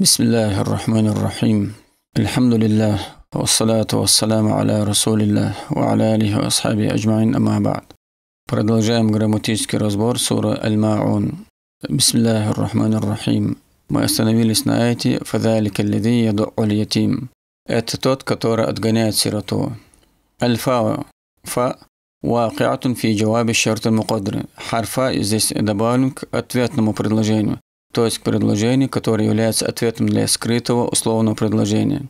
بسم الله الرحمن الرحيم الحمد لله والصلاة والسلام على رسول الله وعلى آله وأصحابه أجمعين أما بعد продолжаем грамматический разбор суры аль بسم الله الرحمن الرحيم ما остановились на эти فذلك الذي يدع اليتيم это тот который отгоняет сироту الفاء ف واقعة في جواب الشرط المقدر حرفا здесь добавлен к ответному предложению то есть к предложению, которое является ответом для скрытого условного предложения,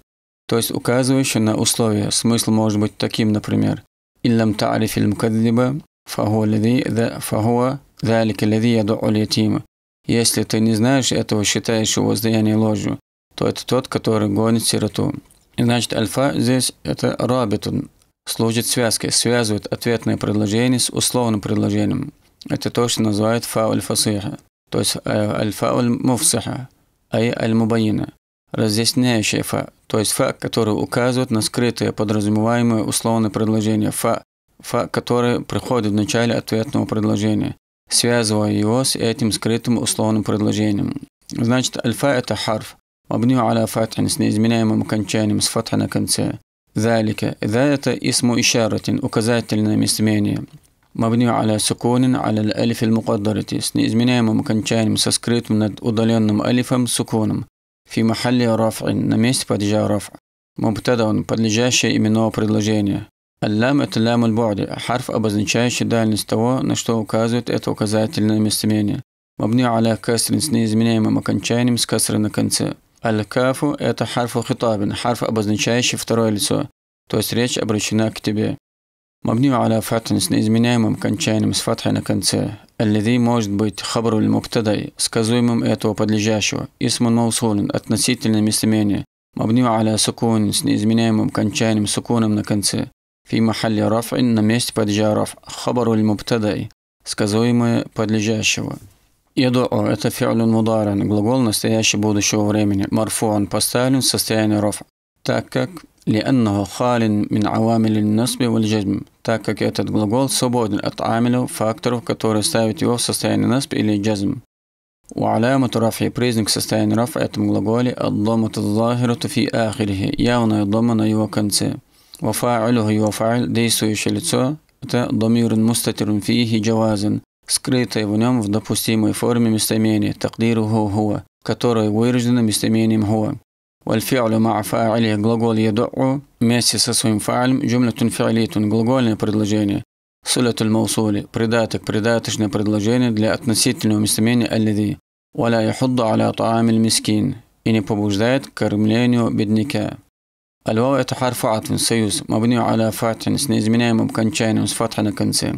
то есть указывающее на условия. Смысл может быть таким, например, «Иллам та'риф мукаддиба фахуа ذلك الذي يدعو اليتيма». Если ты не знаешь этого, считаешь его воздаяние ложью, то это тот, который гонит сироту. И значит, альфа здесь – это робитун служит связкой, связывает ответное предложение с условным предложением. Это то, что называют фауль фасиха. То есть э, аль-фау муфсиха, ай аль-мубайина, разъясняющая фа, то есть фа, который указывает на скрытое подразумеваемое условное предложение, фа, фа, который приходит в начале ответного предложения, связывая его с этим скрытым условным предложением. Значит, альфа – это харф, мабню аля фатхин с неизменяемым окончанием с фатха на конце. Залика. Да это исму ишаратин, указательное местоимение. مبني على سكون على الألف المقدرة سنيزمنا ممكن كان مسسكريت من أدلينم ألفا سكون في محل رفع نميس بدجا رفع مبتدا بدجا شيء منه предложение اللام اتلام البعد حرف أبزنشايش دال نستوى نشتو كازوت إتو كزاتل نمستمينة مبني على كسر سنيزمنا ممكن كان مسكسر نكنسة الكافو это حرف خطاب حرف أبزنشايش второе лицо то есть речь обращена к мабнию аля фатин с неизменяемым кончанием с фатхой на конце. Аллиди может быть хабру мубтадай, сказуемым этого подлежащего, исмун маусулин, относительное местоимение, мабнию аля сукун с неизменяемым кончанием сукуном на конце. Фи махалли рафин на месте падежа раф, хабру муктадай, сказуемое подлежащего. Ядуо – это фиолюн мударин, глагол настоящего будущего времени, марфуан поставлен в состоянии раф, так как لأنه خال من عوامل النصب والجزم, так как этот глагол свободен от عامлов, факторов, которые ставят его в состояние نصب или جزم. وعلامة رفع признак состояния رفع этом глаголе الضمة الظاهرة في آخره явная дома на его конце وفاعله его фа'л действующее лицо это ضمير مستتر فيه جوازا скрытое в нем в допустимой форме местомения تقديره هو которое выражено местомением هو والفعل مع فاعله глагол يدعو вместе со своим фа'илем جملة فعلية глагольное предложение صلة الموصول придаток придаточное предложение для относительного местомения الذي ولا يحض على طعام المسكين и не побуждает к кормлению бедняка. الواو это حرف عطف союз, مبني على фатхин, с неизменяемым кончанием, с фатха на конце.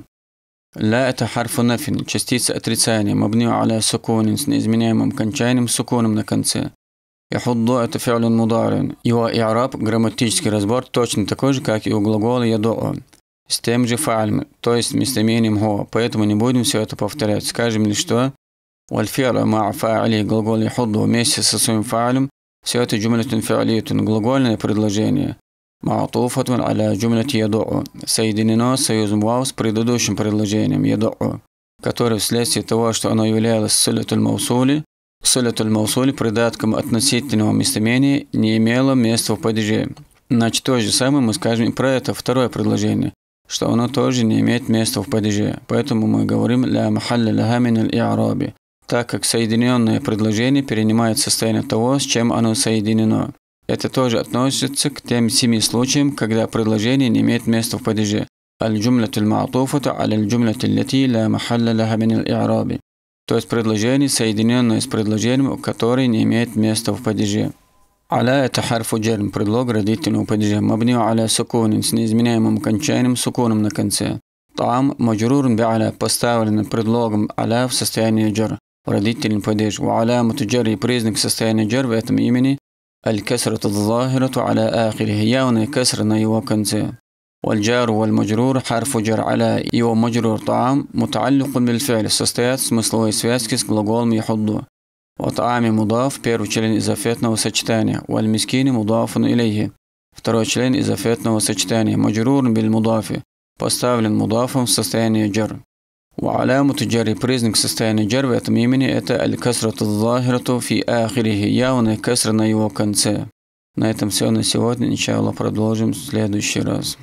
لا это حرف нафин, частица отрицания, مبني على سكون с неизменяемым кончанием, с сукуном на конце. Яхудду – это фиолин мударин. Его иараб, грамматический разбор, точно такой же, как и у глагола «ядоа» с тем же фальм, то есть местоимением «го». Поэтому не будем все это повторять. Скажем лишь, что «Вальфера ма фа'али» глагол «яхудду» вместе со своим фа'лем – все это джумлятун фи'алитун, глагольное предложение. Ма'атуфатун аля джумляти яду'у, соединено с союзом «вау» с предыдущим предложением «яду'у», которое вследствие того, что оно являлось сылятуль маусули, Солятуль Маусуль придатком относительного местомения не имело места в падеже. Значит, то же самое мы скажем и про это второе предложение, что оно тоже не имеет места в падеже. Поэтому мы говорим «ля махалля ляха миналь и'араби», так как соединенное предложение перенимает состояние того, с чем оно соединено. Это тоже относится к тем семи случаям, когда предложение не имеет места в падеже. الجملة المعطوفة على الجملة التي لا محل لها من الإعراب то есть предложение, соединенное с предложением, которое не имеет места в падеже. Аля – это харфу джерм, предлог родительного падежа, мабнию аля сукунин с неизменяемым окончанием сукуном на конце. Там маджрурн би аля поставлен предлогом аля в состоянии джер, родительный падеж. У аля мутуджерри признак состояния джер в этом имени – аль-касрату дзахирату аля ахири, явная касра на его конце. والجار والمجرور حرف جر على и его مجرور طعام متعلق بالفعل состоят смысловой связке с глаголом يحض وطعام مضاف первый член изофетного сочетания والمسكين مضاف إليه второй член изофетного сочетания مجرور بالمضاف поставлен мудафом в состоянии джар. وعلامة جر признак состояния جر в этом имени это الكسرة الظاهرة في آخره явная кесра на его конце. На этом все на сегодня. Иншаллах продолжим в следующий раз.